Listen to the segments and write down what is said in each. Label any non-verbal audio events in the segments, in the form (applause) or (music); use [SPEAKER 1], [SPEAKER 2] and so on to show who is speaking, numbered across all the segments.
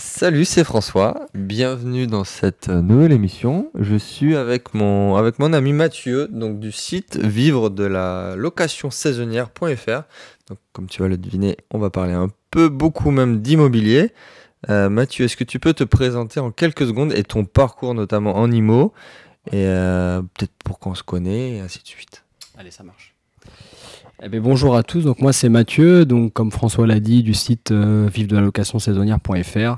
[SPEAKER 1] Salut, c'est François. Bienvenue dans cette euh, nouvelle émission. Je suis avec mon, avec mon ami Mathieu, donc du site vivre de la location saisonnière.fr. Donc, comme tu vas le deviner, on va parler un peu, beaucoup même d'immobilier. Euh, Mathieu, est-ce que tu peux te présenter en quelques secondes et ton parcours, notamment en IMO, et euh, peut-être pour qu'on se connaît, et ainsi de suite
[SPEAKER 2] Allez, ça marche. Eh ben, bonjour à tous, donc moi c'est Mathieu, donc comme François l'a dit, du site euh, vive de la location saisonnière.fr.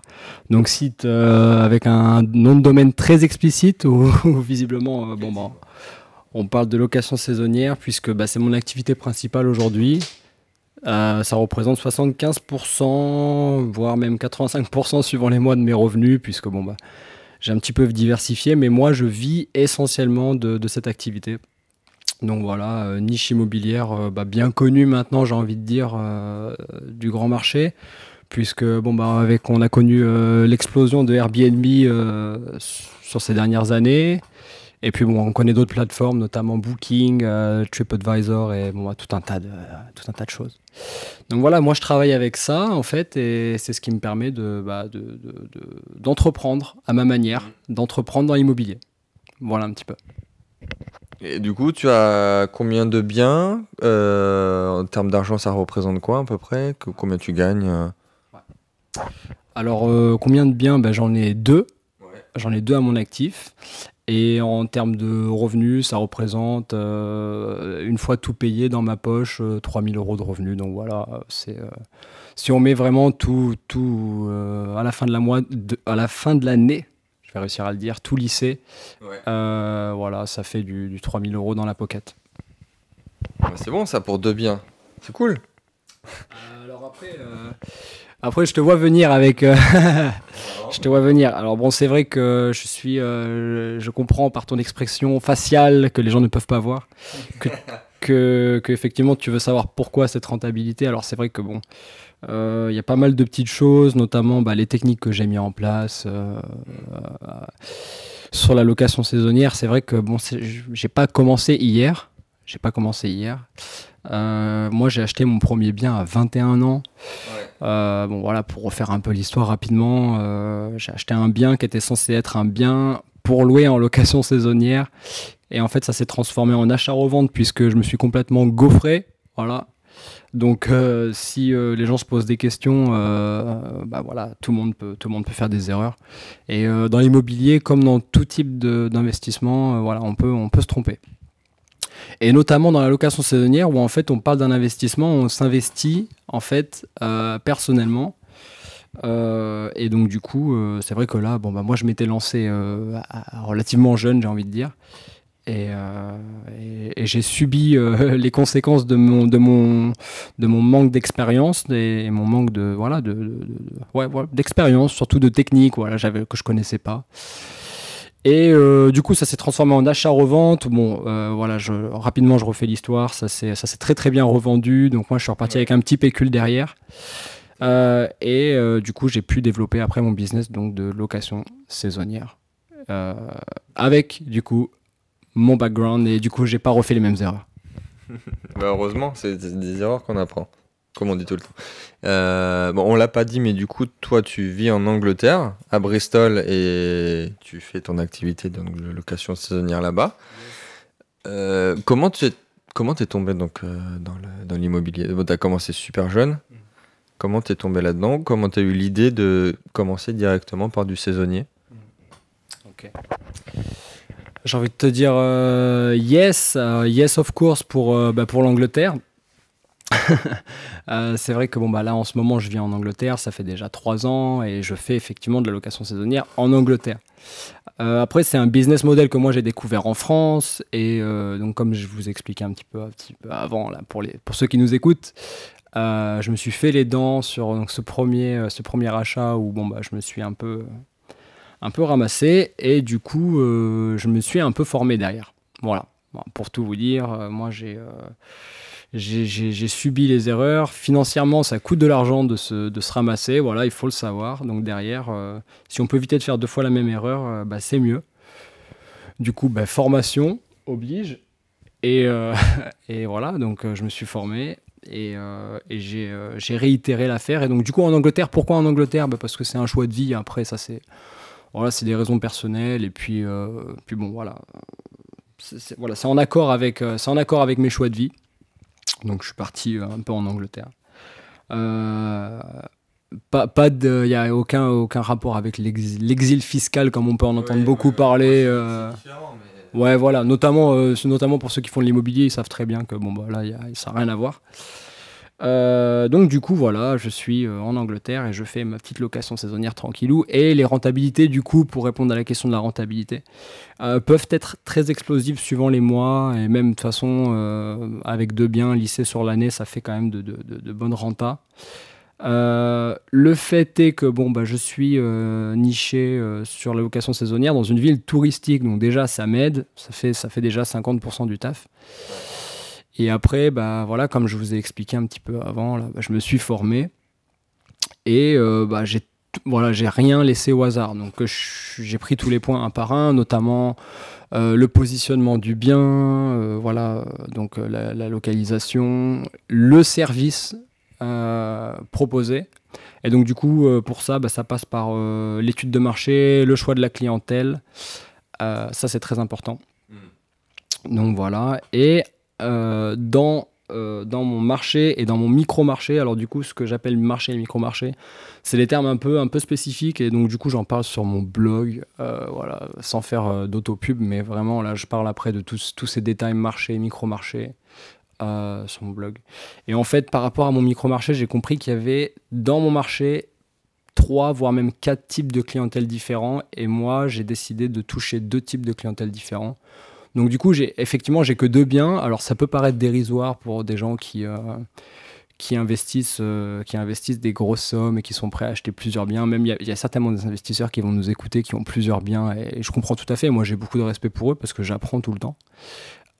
[SPEAKER 2] Donc site euh, avec un nom de domaine très explicite où, (laughs) visiblement euh, bon, bah, on parle de location saisonnière puisque bah, c'est mon activité principale aujourd'hui. ça représente 75%, voire même 85% suivant les mois de mes revenus, puisque bon bah j'ai un petit peu diversifié, mais moi je vis essentiellement de cette activité. Donc voilà, euh, niche immobilière euh, bah, bien connue maintenant, j'ai envie de dire, euh, du grand marché, puisque bon bah avec on a connu l'explosion de Airbnb sur ces dernières années. Et puis bon, on connaît d'autres plateformes, notamment Booking, TripAdvisor et bon, bah, tout, un tas de, tout un tas de choses. Donc voilà, moi je travaille avec ça en fait, et c'est ce qui me permet de, bah, d'entreprendre à ma manière, d'entreprendre dans l'immobilier.
[SPEAKER 1] Voilà un petit peu. Et du coup, tu as combien de biens euh, En termes d'argent, ça représente quoi à peu près que, Combien tu gagnes euh
[SPEAKER 2] Alors, euh, combien de biens ben, J'en ai deux. J'en ai deux à mon actif. Et en termes de revenus, ça représente, une fois tout payé dans ma poche, 3000 euros de revenus. Donc voilà, c'est si on met vraiment tout, tout à la fin de la mois, à la fin de l'année, je vais réussir à le dire, tout lycée. Euh, voilà, ça fait du, du 3000 euros dans la pocket. Bah,
[SPEAKER 1] c'est bon ça pour deux biens. C'est cool. Euh, alors
[SPEAKER 2] après, euh, après, je te vois venir avec. (laughs) je te vois venir. Alors bon, c'est vrai que je suis, je comprends par ton expression faciale que les gens ne peuvent pas voir que, (laughs) que, que effectivement tu veux savoir pourquoi cette rentabilité. Alors c'est vrai que bon. Euh, il y a pas mal de petites choses, notamment bah, les techniques que j'ai mis en place euh, euh, sur la location saisonnière. C'est vrai que bon, j'ai pas commencé hier. J'ai pas commencé hier. moi, j'ai acheté mon premier bien à 21 ans. bon, voilà, pour refaire un peu l'histoire rapidement, j'ai acheté un bien qui était censé être un bien pour louer en location saisonnière. Et en fait, ça s'est transformé en achat-revente puisque je me suis complètement gaufré. Voilà, donc, euh, si euh, les gens se posent des questions, euh, bah voilà, tout le monde peut, tout le monde peut faire des erreurs. Et dans l'immobilier, comme dans tout type d'investissement, voilà, on peut, on peut se tromper. Et notamment dans la location saisonnière, où en fait, on parle d'un investissement, on s'investit en fait personnellement. et donc du coup, c'est vrai que là, bah, moi je m'étais lancé relativement jeune, j'ai envie de dire. Euh, et, j'ai subi euh, (laughs) les conséquences de mon, de mon, de mon manque d'expérience et, mon manque de voilà de, ouais, voilà, d'expérience surtout de technique voilà j'avais que je connaissais pas et euh, du coup ça s'est transformé en achat revente bon voilà je, rapidement je refais l'histoire ça s'est ça s'est très très bien revendu donc moi je suis reparti avec un petit pécule derrière et du coup j'ai pu développer après mon business donc de location saisonnière avec du coup mon background et du coup j'ai pas refait les mêmes erreurs.
[SPEAKER 1] (laughs) Bah, heureusement, c'est des erreurs qu'on apprend, comme on dit tout le temps. Euh, bon, on l'a pas dit, mais du coup, toi, tu vis en Angleterre, à Bristol, et tu fais ton activité de location saisonnière là-bas. Euh, comment tu es, tombé donc euh, dans l'immobilier Tu as commencé super jeune. Comment t'es tombé là-dedans Comment t'as eu l'idée de commencer directement par du saisonnier Ok.
[SPEAKER 2] J'ai envie de te dire euh, yes, euh, yes of course pour, euh, bah, pour l'Angleterre. (laughs) c'est vrai que bon bah là en ce moment je viens en Angleterre, ça fait déjà trois ans et je fais effectivement de la location saisonnière en Angleterre. après c'est un business model que moi j'ai découvert en France et donc comme je vous expliquais un petit peu, petit avant là pour les pour ceux qui nous écoutent, je me suis fait les dents sur donc, ce premier ce premier achat où bon bah je me suis un peu un peu ramassé et du coup euh, je me suis un peu formé derrière. Voilà, pour tout vous dire, euh, moi euh, j'ai j'ai subi les erreurs. Financièrement, ça coûte de l'argent de se, de se, ramasser. Voilà, il faut le savoir. Donc derrière, si on peut éviter de faire deux fois la même erreur, bah, c'est mieux. Du coup, bah, formation oblige. Et, (laughs) et, voilà, donc je me suis formé et, j'ai réitéré l'affaire. Et donc du coup, en Angleterre, pourquoi en Angleterre bah, Parce que c'est un choix de vie. Après, ça c'est voilà, c'est des raisons personnelles. Et puis, euh, puis bon, voilà. C'est en, accord avec, euh, en accord avec mes choix de vie. Donc je suis parti euh, un peu en Angleterre. pas, pas de, il n'y a aucun, aucun rapport avec l'exil fiscal comme on peut en entendre beaucoup parler. Ouais, voilà, notamment, notamment pour ceux qui font de l'immobilier, ils savent très bien que bon, bah, là, y a, ça rien à voir. Euh, donc du coup voilà, je suis euh, en Angleterre et je fais ma petite location saisonnière tranquillou. Et les rentabilités du coup, pour répondre à la question de la rentabilité, euh, peuvent être très explosives suivant les mois et même de toute façon avec deux biens lissés sur l'année, ça fait quand même de, bonnes rentas. le fait est que bon bah je suis niché sur la location saisonnière dans une ville touristique donc déjà ça m'aide ça fait ça fait déjà 50% du taf et après, bah, voilà, comme je vous ai expliqué un petit peu avant, bah, je me suis formé et euh, bah, j'ai voilà, j'ai rien laissé au hasard. Donc j'ai pris tous les points un par un, notamment euh, le positionnement du bien, euh, voilà, donc la, localisation, le service proposé. Et donc du coup, pour ça, bah, ça passe par l'étude de marché, le choix de la clientèle. ça, c'est très important. Hmm. Donc voilà. Et euh, euh, dans mon marché et dans mon micro-marché. Alors du coup, ce que j'appelle marché et micro-marché, c'est des termes un peu, un peu spécifiques. Et donc du coup, j'en parle sur mon blog, euh, voilà, sans faire dauto d'autopub, mais vraiment là, je parle après de tous, tous ces détails marché et micro-marché sur mon blog. Et en fait, par rapport à mon micro-marché, j'ai compris qu'il y avait dans mon marché trois, voire même quatre types de clientèle différents. Et moi, j'ai décidé de toucher deux types de clientèle différents donc du coup, j'ai effectivement, j'ai que deux biens. Alors ça peut paraître dérisoire pour des gens qui euh, qui investissent, euh, qui investissent des grosses sommes et qui sont prêts à acheter plusieurs biens. Même il y, a certainement des investisseurs qui vont nous écouter, qui ont plusieurs biens, et, je comprends tout à fait. Moi, j'ai beaucoup de respect pour eux parce que j'apprends tout le temps.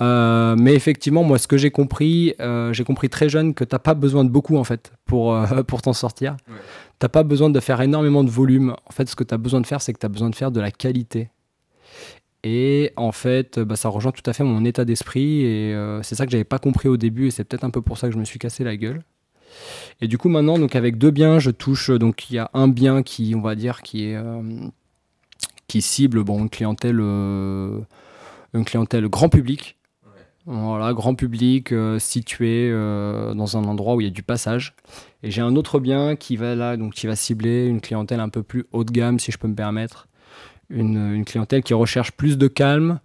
[SPEAKER 2] Euh, mais effectivement, moi, ce que j'ai compris, j'ai compris très jeune que t'as pas besoin de beaucoup en fait pour, (laughs) pour t'en sortir. Tu T'as pas besoin de faire énormément de volume. En fait, ce que tu as besoin de faire, c'est que tu as besoin de faire de la qualité. Et en fait, bah, ça rejoint tout à fait mon état d'esprit. Et euh, c'est ça que j'avais pas compris au début. Et c'est peut-être un peu pour ça que je me suis cassé la gueule. Et du coup, maintenant, donc avec deux biens, je touche. Euh, donc il y a un bien qui, on va dire, qui euh, cible bon une clientèle une clientèle grand public. Voilà, grand public situé dans un endroit où il y a du passage. Et j'ai un autre bien qui va là, donc qui va cibler une clientèle un peu plus haut de gamme, si je peux me permettre une, clientèle qui recherche plus de calme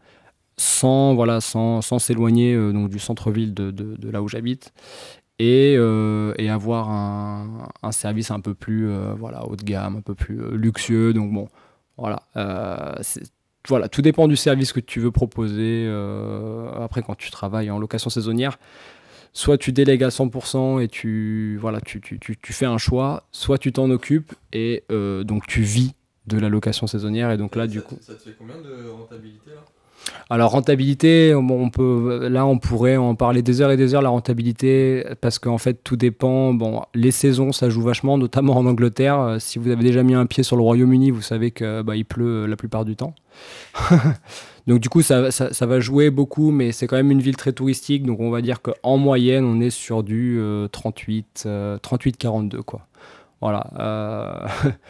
[SPEAKER 2] sans voilà sans s'éloigner euh, donc du centre-ville de, là où j'habite et, euh, avoir un, service un peu plus euh, voilà haut de gamme un peu plus luxueux donc bon voilà voilà, tout dépend du service que tu veux proposer. après, quand tu travailles en location saisonnière, soit tu délègues à 100% et tu, voilà, tu, fais un choix, soit tu t'en occupes et donc tu vis de la location saisonnière. Et donc là, du coup. Ça te fait combien de rentabilité là alors rentabilité, on peut, là on pourrait en parler des heures et des heures, la rentabilité, parce qu'en fait tout dépend, bon, les saisons ça joue vachement, notamment en Angleterre, euh, si vous avez déjà mis un pied sur le Royaume-Uni, vous savez qu'il bah, pleut euh, la plupart du temps. (laughs) donc du coup ça, va jouer beaucoup, mais c'est quand même une ville très touristique, donc on va dire qu'en moyenne on est sur du 38-42 euh, quoi. Voilà. Euh,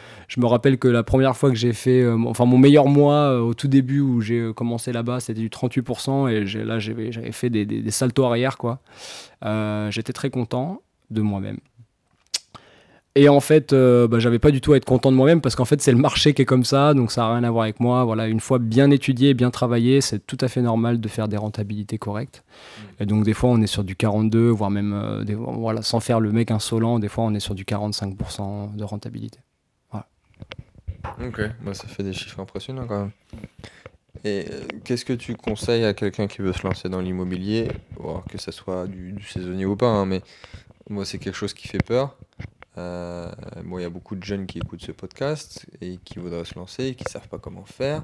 [SPEAKER 2] (laughs) je me rappelle que la première fois que j'ai fait, euh, enfin mon meilleur mois euh, au tout début où j'ai commencé là-bas, c'était du 38% et là j'avais fait des, des, saltos arrière quoi. J'étais très content de moi-même. Et en fait, euh, bah, j'avais pas du tout à être content de moi-même parce qu'en fait, c'est le marché qui est comme ça, donc ça n'a rien à voir avec moi. Voilà, une fois bien étudié, bien travaillé, c'est tout à fait normal de faire des rentabilités correctes. Mm. Et donc, des fois, on est sur du 42, voire même, euh, voilà, sans faire le mec insolent, des fois, on est sur du 45% de rentabilité.
[SPEAKER 1] Ok, bah, ça fait des chiffres impressionnants quand même. Et euh, qu'est-ce que tu conseilles à quelqu'un qui veut se lancer dans l'immobilier, que ce soit du, saisonnier ou pas, hein, mais moi, c'est quelque chose qui fait peur euh, bon, il y a beaucoup de jeunes qui écoutent ce podcast et qui voudraient se lancer et qui ne savent pas comment faire.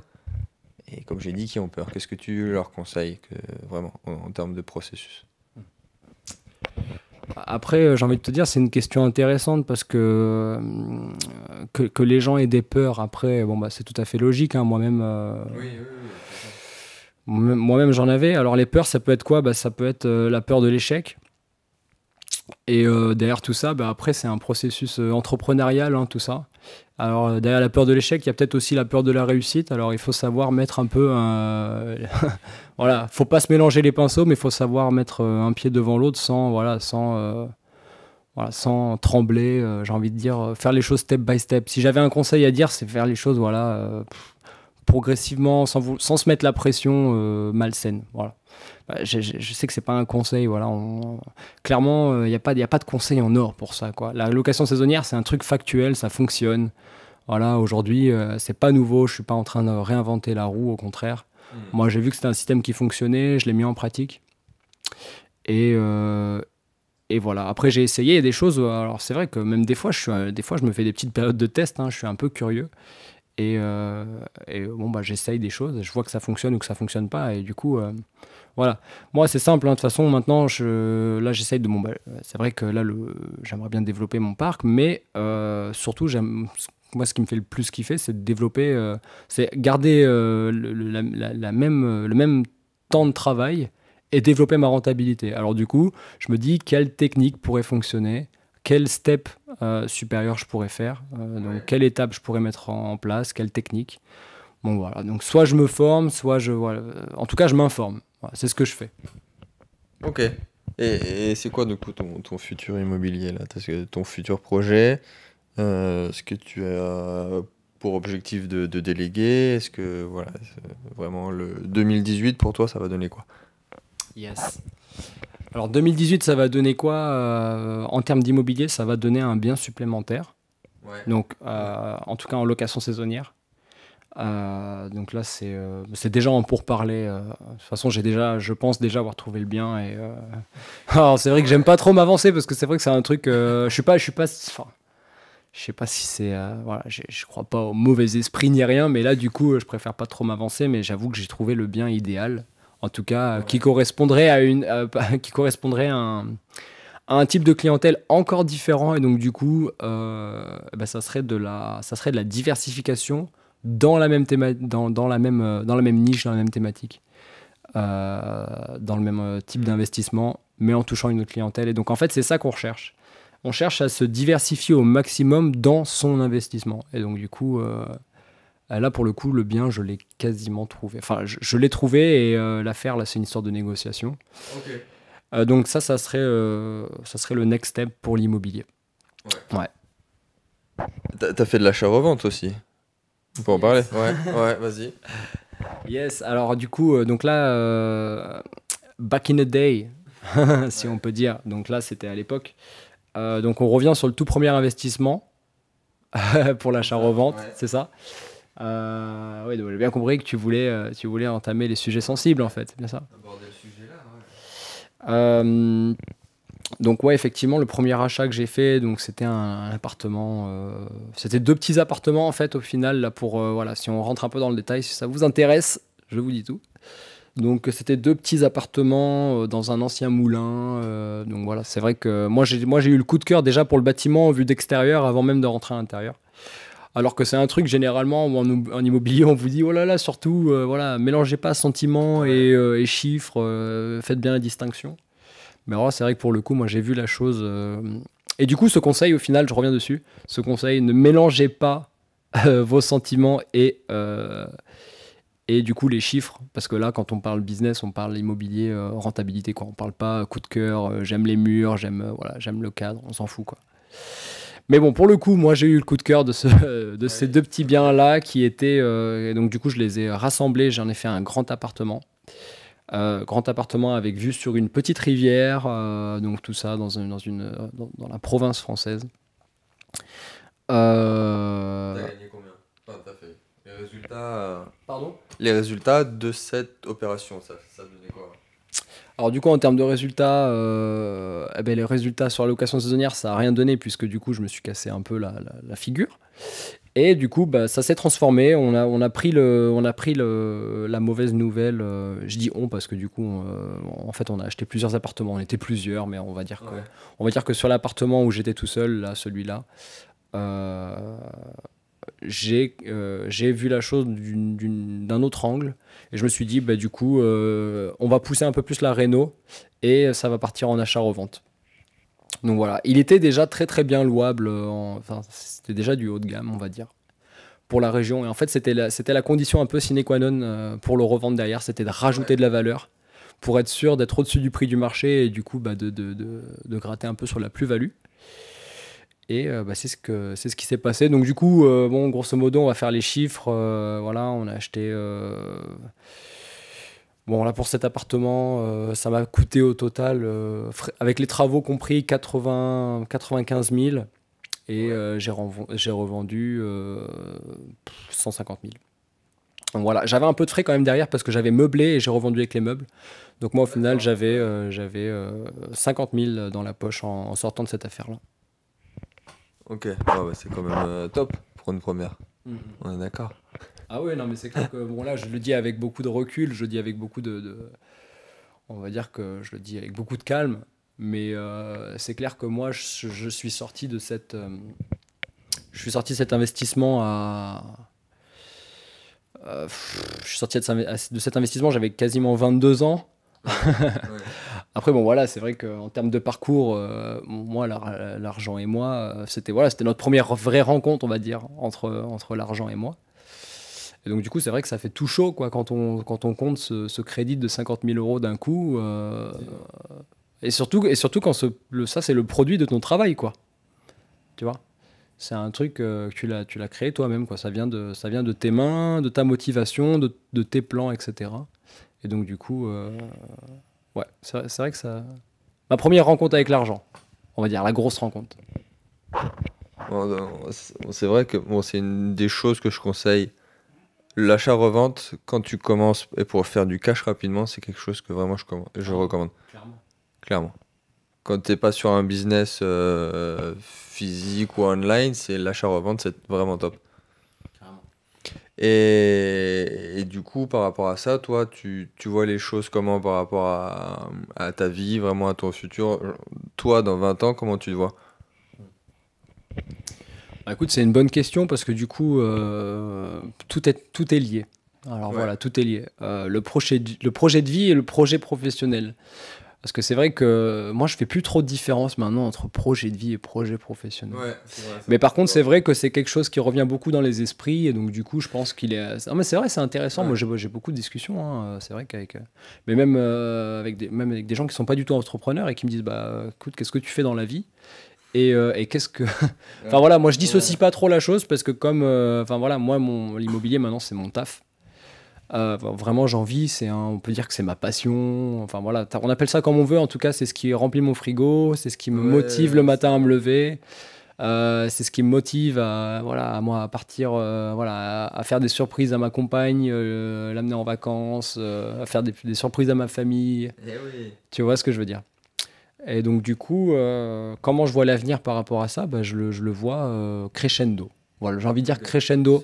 [SPEAKER 1] Et comme j'ai dit, qui ont peur. Qu'est-ce que tu leur conseilles vraiment en, termes de processus
[SPEAKER 2] après, euh, j'ai envie de te dire, c'est une question intéressante parce euh, que, que, les gens aient des peurs. Après, bon bah c'est tout à fait logique. Hein. moi-même, moi-même j'en avais. Alors les peurs, ça peut être quoi bah, ça peut être la peur de l'échec. Et euh, derrière tout ça, bah, après, c'est un processus euh, entrepreneurial, hein, tout ça. Alors, euh, derrière la peur de l'échec, il y a peut-être aussi la peur de la réussite. Alors, il faut savoir mettre un peu il (laughs) voilà, faut pas se mélanger les pinceaux, mais il faut savoir mettre un pied devant l'autre sans, voilà, sans, voilà, sans trembler, j'ai envie de dire, faire les choses step by step. Si j'avais un conseil à dire, c'est faire les choses, voilà, progressivement, sans, sans se mettre la pression malsaine. Voilà. Bah, je, sais que c'est pas un conseil. Voilà, clairement, il euh, n'y a, pas, a pas de conseil en or pour ça. Quoi. La location saisonnière, c'est un truc factuel, ça fonctionne. Voilà, aujourd'hui, ce euh, c'est pas nouveau. Je suis pas en train de réinventer la roue. Au contraire, hmm. moi, j'ai vu que c'était un système qui fonctionnait. Je l'ai mis en pratique. Et, euh, et voilà. Après, j'ai essayé. des choses. Alors, c'est vrai que même des fois, je suis, des fois, je me fais des petites périodes de test. Hein, je suis un peu curieux. Et, et bon, bah, j'essaye des choses. Je vois que ça fonctionne ou que ça fonctionne pas. Et du coup, voilà. Moi, c'est simple. Hein. De toute façon, maintenant, je, là, j'essaye de. mon bah, c'est vrai que là, le... j'aimerais bien développer mon parc, mais euh, surtout, j'aime. Moi, ce qui me fait le plus kiffer, c'est de développer, euh, c'est garder euh, le, la, même, le même temps de travail et développer ma rentabilité. Alors du coup, je me dis quelle technique pourrait fonctionner, quel step supérieur je pourrais faire, donc quelle étape je pourrais mettre en, place, quelle technique. Bon voilà. Donc soit je me forme, soit je, voilà. en tout cas, je m'informe c'est ce que je fais.
[SPEAKER 1] Ok. Et, c'est quoi du coup ton, futur immobilier là Ton futur projet Est-ce euh, que tu as pour objectif de, déléguer Est-ce que voilà, vraiment le 2018 pour toi ça va donner quoi Yes. Alors 2018 ça va donner quoi
[SPEAKER 2] euh, En termes d'immobilier ça va donner un bien supplémentaire. Donc euh, en tout cas en location saisonnière. Euh, donc là, c'est euh, déjà en pourparler. Euh. De toute façon, déjà, je pense déjà avoir trouvé le bien. Et (laughs) alors, c'est vrai que j'aime pas trop m'avancer parce que c'est vrai que c'est un truc. je suis pas, je suis pas. Enfin, je sais pas si c'est. voilà, je crois pas au mauvais esprit ni rien, mais là, du coup, je préfère pas trop m'avancer. Mais j'avoue que j'ai trouvé le bien idéal, en tout cas, (laughs) qui correspondrait à une, qui correspondrait un, type de clientèle encore différent et donc du coup eh ben, ça serait de la ça serait de la diversification dans la même, dans, dans, la même, euh, dans la même niche, dans la même thématique, euh, dans le même euh, type d'investissement, mais en touchant une autre clientèle. Et donc, en fait, c'est ça qu'on recherche. On cherche à se diversifier au maximum dans son investissement. Et donc, du coup, là, pour le coup, le bien, je l'ai quasiment trouvé. Enfin, je, l'ai trouvé et l'affaire, là, c'est une histoire de négociation. donc, ça, ça serait,
[SPEAKER 1] ça serait le next step pour l'immobilier. Ouais. ouais. T'as fait de l'achat-revente aussi on peut en parler Ouais, ouais vas-y.
[SPEAKER 2] Yes, alors du coup, euh, donc là, euh, back in the day, (laughs) si on peut dire. Donc là, c'était à l'époque. Euh, donc on revient sur le tout premier investissement (laughs) pour l'achat-revente, c'est ça Oui, j'ai bien compris que tu voulais, tu voulais entamer les sujets sensibles, en fait, bien ça. Aborder le sujet là, ouais donc ouais, effectivement, le premier achat que j'ai fait, donc c'était un, appartement, euh, c'était deux petits appartements en fait au final là pour euh, voilà, si on rentre un peu dans le détail, si ça vous intéresse, je vous dis tout. Donc c'était deux petits appartements euh, dans un ancien moulin. donc voilà, c'est vrai que moi j'ai moi j'ai eu le coup de cœur déjà pour le bâtiment en vue d'extérieur avant même de rentrer à l'intérieur. Alors que c'est un truc généralement en, immobilier on vous dit oh là là surtout voilà mélangez pas sentiments et chiffres, faites bien la distinction. Mais c'est vrai que pour le coup, moi, j'ai vu la chose. Euh, et du coup, ce conseil, au final, je reviens dessus. Ce conseil, ne mélangez pas euh, vos sentiments et, euh, et du coup les chiffres. Parce que là, quand on parle business, on parle immobilier, rentabilité. Quoi. On parle pas coup de cœur, j'aime les murs, j'aime voilà, j'aime le cadre, on s'en fout. Quoi. Mais bon, pour le coup, moi, j'ai eu le coup de cœur de, ce- (laughs) de ces deux petits biens-là qui étaient. et donc, du coup, je les ai rassemblés. J'en ai fait un grand appartement. Euh, grand appartement avec vue sur une petite rivière, euh, donc tout ça euh, dans, dans, la province française. T'as gagné
[SPEAKER 1] combien fait. Les résultats. Pardon Les résultats de cette opération, ça, donnait quoi
[SPEAKER 2] alors du coup en termes de résultats, eh ben, les résultats sur la location saisonnière ça a rien donné puisque du coup je me suis cassé un peu la figure. Et du coup, bah, ça s'est transformé. On a, on a pris, le, on a pris le, la mauvaise nouvelle. Euh, je dis on parce que du coup, euh, en fait, on a acheté plusieurs appartements. On était plusieurs, mais on va dire que, on va dire que sur l'appartement où j'étais tout seul, là, celui-là, euh, j'ai vu la chose d'un autre angle. Et je me suis dit, bah, du coup, on va pousser un peu plus la réno et ça va partir en achat-revente. Donc voilà, il était déjà très très bien louable, euh, enfin c'était déjà du haut de gamme on va dire pour la région. Et en fait c'était la, c'était la condition un peu sine qua non euh, pour le revendre derrière, c'était de rajouter de la valeur pour être sûr d'être au-dessus du prix du marché et du coup bah, de, de, gratter un peu sur la plus-value. Et euh, bah, c'est ce que c'est ce qui s'est passé. Donc du coup, bon, grosso modo, on va faire les chiffres. voilà, on a acheté Bon, là, pour cet appartement, euh, ça m'a coûté au total, euh, avec les travaux compris, 95 000. Et euh, j'ai revendu 150 000. Donc voilà, j'avais un peu de frais quand même derrière parce que j'avais meublé et j'ai revendu avec les meubles. Donc moi, au final, j'avais 50 000 dans la poche en, sortant de cette affaire-là.
[SPEAKER 1] Ok, c'est quand même top pour une première. Mm-hmm. On est d'accord. Ah oui, non, mais c'est clair que, bon, là, je le dis avec beaucoup de recul, je le dis avec
[SPEAKER 2] beaucoup de, On va dire que je le dis avec beaucoup de calme, mais euh, c'est clair que moi, je, suis sorti de cette. Euh, je suis sorti de cet investissement à. Euh, je suis sorti de cet investissement, j'avais quasiment 22 ans. (laughs) Après, bon, voilà, c'est vrai qu'en termes de parcours, moi, l'argent et moi, c'était voilà, c'était notre première vraie rencontre, on va dire, entre, entre l'argent et moi. Et donc, du coup, c'est vrai que ça fait tout chaud quoi, quand, on, quand on compte ce, crédit de 50 000 euros d'un coup. Euh, et, surtout, et surtout quand le, ça, c'est le produit de ton travail. quoi. Tu vois c'est un truc euh, que tu l'as, créé toi-même. Quoi. Ça, vient de, ça vient de tes mains, de ta motivation, de, tes plans, etc. Et donc, du coup, euh, ouais, c'est, vrai que ça. Ma première rencontre avec l'argent, on va dire, la grosse rencontre.
[SPEAKER 1] C'est vrai que bon, c'est une des choses que je conseille l'achat-revente, quand tu commences, et pour faire du cash rapidement, c'est quelque chose que vraiment je, je recommande. Clairement. Clairement. Quand tu pas sur un business euh, physique ou online, c'est l'achat-revente, c'est vraiment top. Clairement. Et, et, du coup, par rapport à ça, toi, tu, vois les choses comment par rapport à, à, ta vie, vraiment à ton futur Toi, dans 20 ans, comment tu te vois
[SPEAKER 2] bah, écoute, c'est une bonne question parce que du coup, euh, tout, est, tout est lié. Alors voilà, tout est lié. Euh, le, projet, le projet de vie et le projet professionnel. Parce que c'est vrai que moi, je fais plus trop de différence maintenant entre projet de vie et projet professionnel. mais par contre, c'est vrai que c'est quelque chose qui revient beaucoup dans les esprits. Et donc, du coup, je pense qu'il est. Non, ah, mais c'est vrai, c'est intéressant. Moi, j'ai beaucoup de discussions. Hein, c'est vrai qu'avec. Euh, mais même, avec des... même avec des gens qui ne sont pas du tout entrepreneurs et qui me disent Bah, écoute, qu'est-ce que tu fais dans la vie euh, et, qu'est-ce que. (laughs) enfin voilà, moi je dissocie pas trop la chose parce que, comme. Euh, enfin voilà, moi, l'immobilier maintenant, c'est mon taf. Euh, vraiment, j'en vis. on peut dire que c'est ma passion. Enfin voilà, on appelle ça comme on veut. En tout cas, c'est ce qui remplit mon frigo. C'est ce qui me motive le matin à me lever. c'est ce qui me motive à, voilà, à moi à partir, voilà, à, faire des surprises à ma compagne, l'amener en vacances, à faire des, surprises à ma famille. Eh tu vois ce que je veux dire et donc, du coup, euh, comment je vois l'avenir par rapport à ça bah, je, le, vois euh, crescendo. Voilà, j'ai envie de dire crescendo.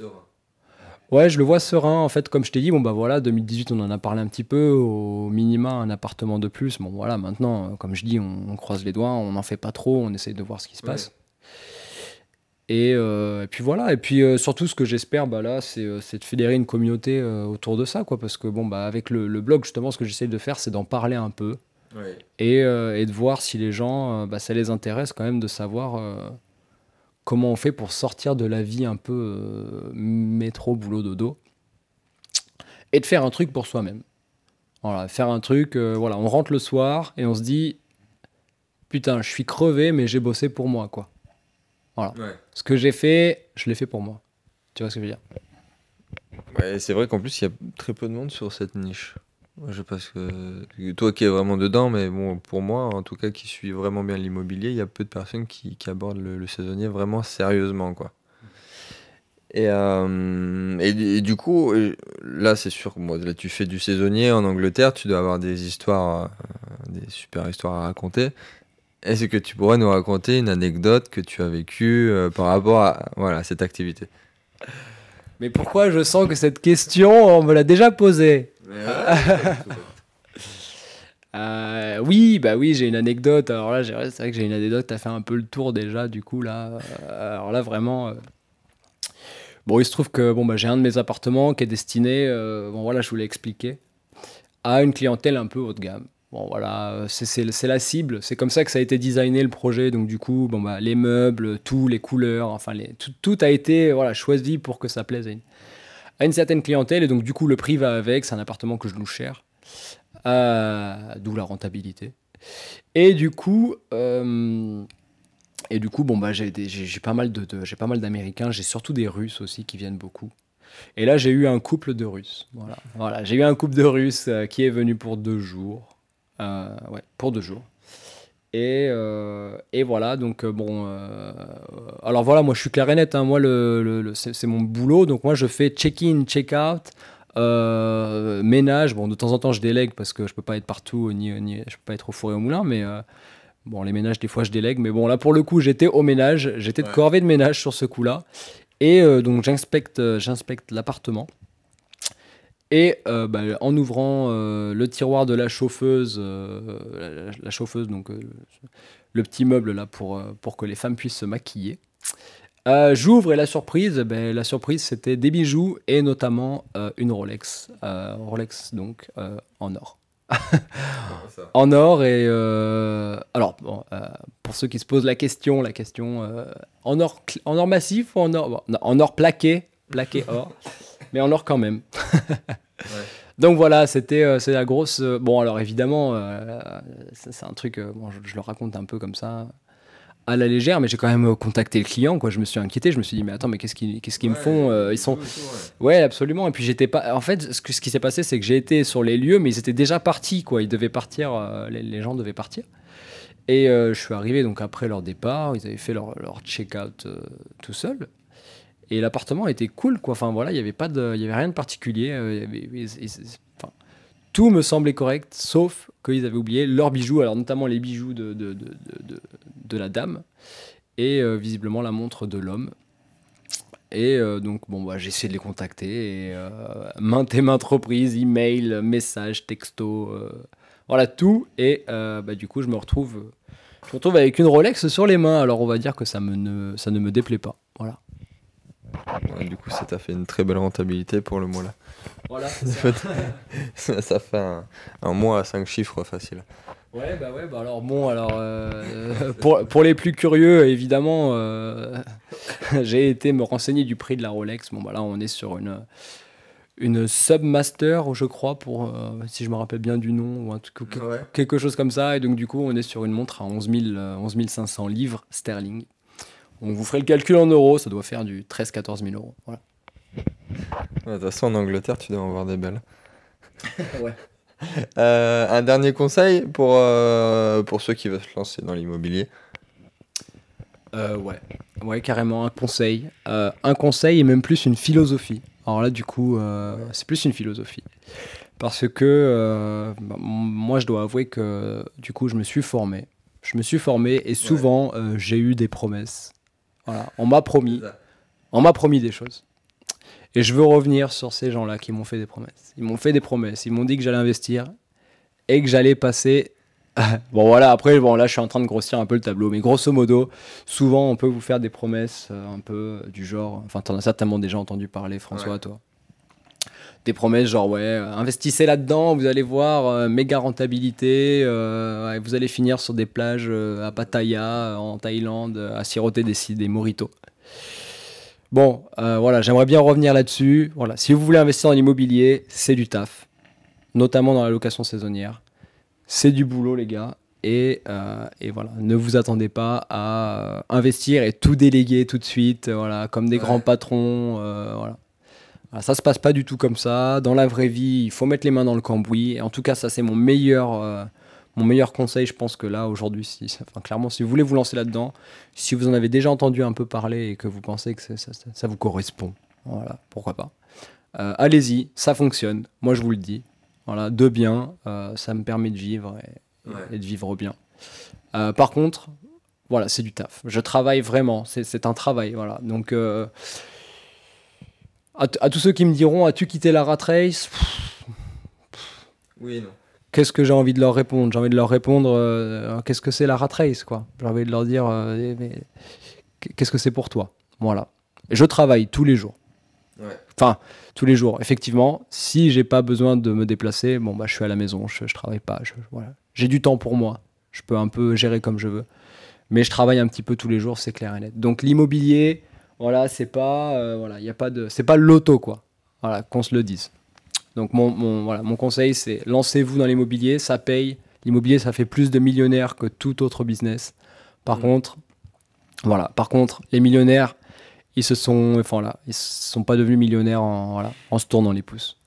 [SPEAKER 2] Ouais, je le vois serein. En fait, comme je t'ai dit, bon, bah voilà, 2018, on en a parlé un petit peu. Au minima, un appartement de plus. Bon, voilà, maintenant, euh, comme je dis, on, croise les doigts, on n'en fait pas trop, on essaye de voir ce qui se passe. Et, puis voilà. Et puis surtout, ce que j'espère, bah là, c'est de fédérer une communauté autour de ça, quoi. Parce que bon, bah avec le, le blog, justement, ce que j'essaie de faire, c'est d'en parler un peu, euh, et, de voir si les gens, euh, bah, ça les intéresse quand même de savoir euh, comment on fait pour sortir de la vie un peu métro, boulot, dodo, et de faire un truc pour soi-même. Voilà, faire un truc, voilà, on rentre le soir et on se dit, putain, je suis crevé, mais j'ai bossé pour moi, quoi. Voilà. Ce que j'ai fait, je l'ai fait pour moi.
[SPEAKER 1] Tu vois ce que je veux dire C'est vrai qu'en plus, il y a très peu de monde sur cette niche je pense que toi qui es vraiment dedans, mais bon, pour moi, en tout cas, qui suis vraiment bien l'immobilier, il y a peu de personnes qui, abordent le, saisonnier vraiment sérieusement, quoi. Et, euh, et, du coup, euh, là, c'est sûr que tu fais du saisonnier en Angleterre, tu dois avoir des histoires, euh, des super histoires à raconter. Est-ce que tu pourrais nous raconter une anecdote que tu as vécue par rapport à voilà, cette activité
[SPEAKER 2] Mais pourquoi je sens que cette question, on me l'a déjà posée ah. Euh, oui, bah oui, j'ai une anecdote. Alors là, c'est vrai que j'ai une anecdote. T'as fait un peu le tour déjà, du coup là. Euh, alors là, vraiment. Euh, bon, il se trouve que bon bah j'ai un de mes appartements qui est destiné. bon voilà, je vous l'ai expliqué à une clientèle un peu haut de gamme. Bon voilà, c'est la cible. C'est comme ça que ça a été designé le projet. Donc du coup, bon bah les meubles, tout, les couleurs, enfin les, tout, a été voilà choisi pour que ça plaise à une à une certaine clientèle et donc du coup le prix va avec, c'est un appartement que je loue cher, euh, d'où la rentabilité. Et du coup, euh, et du coup, bon bah j'ai pas mal de, j'ai pas mal d'Américains, j'ai surtout des Russes aussi qui viennent beaucoup. Et là j'ai eu un couple de Russes, voilà, voilà, j'ai eu un couple de Russes euh, qui est venu pour deux jours, ouais, pour deux jours. Euh, et, voilà, donc euh, bon. Euh, alors voilà, moi je suis clair et net, hein. moi le, c'est mon boulot, donc moi je fais check-in, check-out, ménage. Bon, de temps en temps, je délègue parce que je peux pas être partout, ni, ni je peux pas être au four et au moulin, mais bon, les ménages, des fois, je délègue. Mais bon, là, pour le coup, j'étais au ménage, j'étais de corvée de ménage sur ce coup-là. Et donc, j'inspecte, j'inspecte l'appartement. Et euh, bah, en ouvrant euh, le tiroir de la chauffeuse, euh, la, chauffeuse, donc le petit meuble là pour, pour que les femmes puissent se maquiller, j'ouvre et la surprise, ben, la surprise c'était des bijoux et notamment une Rolex. Rolex donc en or. (laughs) en or et alors pour ceux qui se posent la question, la question en or en or massif ou en or en or plaqué plaqué or (laughs) mais en or quand même. (laughs) Donc voilà, c'était euh, c'est la grosse. Euh, bon, alors évidemment, euh, c'est un truc. bon, je, le raconte un peu comme ça à la légère, mais j'ai quand même contacté le client. Quoi. Je me suis inquiété. Je me suis dit, mais attends, mais qu'est-ce qu'ils qu'est-ce qu'ils me font Ils sont. Ouais. absolument. Et puis j'étais pas. En fait, ce, qui s'est passé, c'est que j'ai été sur les lieux, mais ils étaient déjà partis. Quoi. Ils devaient partir. les, gens devaient partir. Et je suis arrivé donc après leur départ. Ils avaient fait leur, leur check-out tout seul. Et l'appartement était cool, quoi. Enfin voilà, il n'y avait, pas de, y avait rien de particulier. Euh, enfin, tout me semblait correct, sauf qu'ils avaient oublié leurs bijoux, alors notamment les bijoux de, de, de, de, la dame et euh, visiblement la montre de l'homme. Et euh, donc, bon, bah, j'ai essayé de les contacter, et, maintes et maintes reprises, email, message, texto, voilà tout. Et bah, du coup, je me retrouve, je retrouve avec une Rolex sur les mains. Alors, on va dire que ça, me ne, ça ne me déplaît pas. Voilà du
[SPEAKER 1] coup, ça t'a fait une très belle rentabilité pour le mois là. Voilà, (laughs) ça. fait, un, mois à cinq chiffres facile.
[SPEAKER 2] Ouais, bah ouais, bah alors bon, alors euh, pour, les plus curieux, évidemment, euh, (laughs) j'ai été me renseigner du prix de la Rolex. Bon, bah là, on est sur une, une Submaster, je crois, pour, euh, si je me rappelle bien du nom, ou un truc, quelque chose comme ça. Et donc, du coup, on est sur une montre à 11, 11 500 livres sterling. On vous ferait le calcul en euros, ça doit faire du 13-14 000 euros.
[SPEAKER 1] De toute façon, en Angleterre, tu dois en voir des belles. (laughs) ouais. Euh, un dernier conseil pour, euh, pour ceux qui veulent se lancer dans l'immobilier euh, ouais. ouais, carrément un conseil. un conseil et même
[SPEAKER 2] plus une philosophie. Alors là, du coup, c'est plus une philosophie. Parce que bah, moi, je dois avouer que du coup, je me suis formé. Je me suis formé et souvent, j'ai eu des promesses on m'a promis. On m'a promis des choses. Et je veux revenir sur ces gens-là qui m'ont fait des promesses. Ils m'ont fait des promesses. Ils m'ont dit que j'allais investir et que j'allais passer. (laughs) bon, voilà, après, bon, là, je suis en train de grossir un peu le tableau. Mais grosso modo, souvent, on peut vous faire des promesses euh, un peu du genre. Enfin, t'en as certainement déjà entendu parler, François, à toi des promesses genre ouais euh, investissez là-dedans vous allez voir euh, méga rentabilité euh, vous allez finir sur des plages à Pattaya en Thaïlande à siroter des, des moritos bon voilà j'aimerais bien revenir là-dessus voilà si vous voulez investir dans l'immobilier c'est du taf notamment dans la location saisonnière c'est du boulot les gars et, voilà, ne vous attendez pas à investir et tout déléguer tout de suite, voilà, comme des grands patrons, voilà. Ça ça se passe pas du tout comme ça. Dans la vraie vie, il faut mettre les mains dans le cambouis. Et en tout cas, ça, c'est mon meilleur, euh, mon meilleur conseil. Je pense que là, aujourd'hui, si, (laughs) enfin, clairement, si vous voulez vous lancer là-dedans, si vous en avez déjà entendu un peu parler et que vous pensez que ça, vous correspond, voilà, pourquoi pas. Euh, allez-y, ça fonctionne. Moi, je vous le dis. Voilà, de bien, euh, ça me permet de vivre et, de vivre bien. par contre, voilà, c'est du taf. Je travaille vraiment. C'est un travail. Voilà. Donc à, tous ceux qui me diront As-tu quitté la rat race Oui, non. Qu'est-ce que j'ai envie de leur répondre J'ai envie de leur répondre euh, euh, Qu'est-ce que c'est la rat race quoi J'ai envie de leur dire euh, eh, Qu'est-ce que c'est pour toi Voilà. Je travaille tous les jours. Enfin, tous les jours. Effectivement, si j'ai pas besoin de me déplacer, bon bah je suis à la maison, je, ne travaille pas. voilà. J'ai du temps pour moi. Je peux un peu gérer comme je veux. Mais je travaille un petit peu tous les jours, c'est clair et net. Donc l'immobilier, voilà, c'est pas, euh, voilà, il y a pas de, c'est pas l'auto quoi. Voilà, qu'on se le dise. Donc mon, voilà, mon conseil c'est lancez-vous dans l'immobilier, ça paye. L'immobilier ça fait plus de millionnaires que tout autre business. Par contre, voilà, par contre les millionnaires ils se sont, enfin ils sont pas devenus millionnaires en, se tournant les pouces.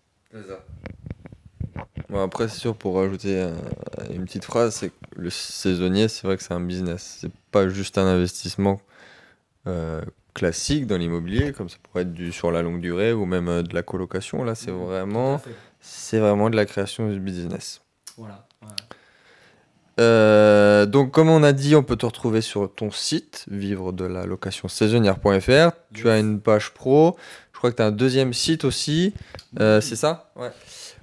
[SPEAKER 1] après, c'est sûr, pour rajouter euh, une petite phrase, c'est le saisonnier, c'est vrai que c'est un business. C'est pas juste un investissement euh, classique dans l'immobilier, comme ça pourrait être du sur la longue durée ou même euh, de la colocation. Là, c'est mmh, vraiment, c'est vraiment de la création du business. Voilà. Euh, donc, comme on a dit, on peut te retrouver sur ton site vivre de la location saisonnière.fr. Tu as une page pro. Je crois que tu as un deuxième site aussi. Euh, c'est ça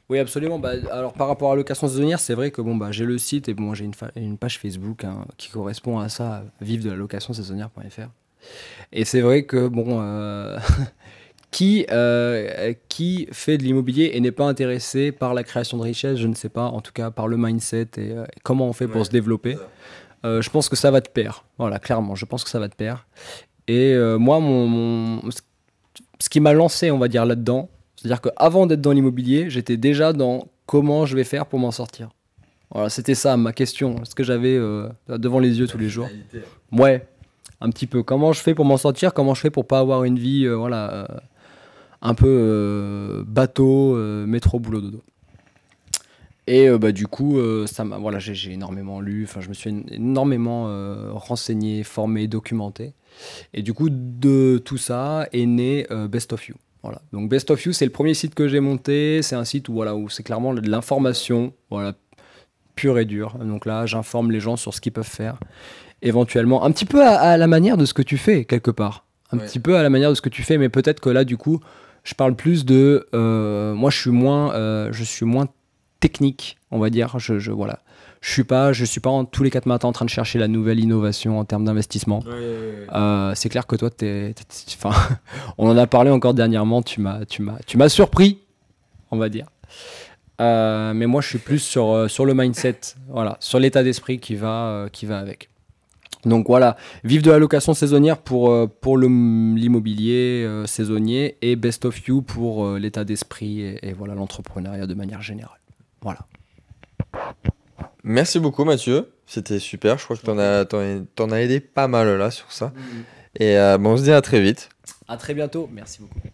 [SPEAKER 1] Oui, absolument. Bah, alors, par
[SPEAKER 2] rapport à location saisonnière, c'est vrai que bon, bah, j'ai le site et bon, j'ai une, une, page Facebook hein, qui correspond à ça, vivre de la location saisonnière.fr. Et c'est vrai que, bon, euh, (laughs) qui, euh, qui fait de l'immobilier et n'est pas intéressé par la création de richesse, je ne sais pas, en tout cas par le mindset et, euh, comment on fait pour se développer, je pense que ça va te pair. Voilà, clairement, je pense que ça va te perdre. Et moi, mon, ce qui m'a lancé, on va dire, là-dedans, c'est-à-dire qu'avant d'être dans l'immobilier, j'étais déjà dans comment je vais faire pour m'en sortir. Voilà, c'était ça ma question, ce que j'avais devant les yeux tous les jours. Ouais, un petit peu. Comment je fais pour m'en sortir Comment je fais pour pas avoir une vie, euh, voilà, euh, un peu euh, bateau, métro, boulot, dodo. Et bah du coup, ça m'a, voilà, j'ai, énormément lu. Enfin, je me suis énormément renseigné, formé, documenté. Et du coup, de tout ça est né Best of You. Voilà. Donc Best of You, c'est le premier site que j'ai monté. C'est un site où voilà, où c'est clairement de l'information, voilà, pure et dure. Donc là, j'informe les gens sur ce qu'ils peuvent faire éventuellement, un petit peu à, la manière de ce que tu fais, quelque part. Un petit peu à la manière de ce que tu fais, mais peut-être que là, du coup, je parle plus de. Euh, moi, je suis moins, euh, je suis moins technique, on va dire. Je, je voilà. Je suis pas, je suis pas en, tous les quatre matins en train de chercher la nouvelle innovation en termes d'investissement. Euh, c'est clair que toi, enfin, (laughs) on en a parlé encore dernièrement. Tu m'as, tu m'as, tu m'as surpris, on va dire. mais moi, je suis plus sur, sur le mindset, voilà, sur l'état d'esprit qui va, qui va avec. Donc voilà, vive de la location saisonnière pour, euh, l'immobilier euh, saisonnier et Best of You pour euh, l'état d'esprit et, voilà l'entrepreneuriat de manière générale. Voilà.
[SPEAKER 1] Merci beaucoup Mathieu, c'était super, je crois que tu en, as, as aidé pas mal là sur ça. Et bon, on se dit à très vite.
[SPEAKER 2] À très bientôt, merci beaucoup.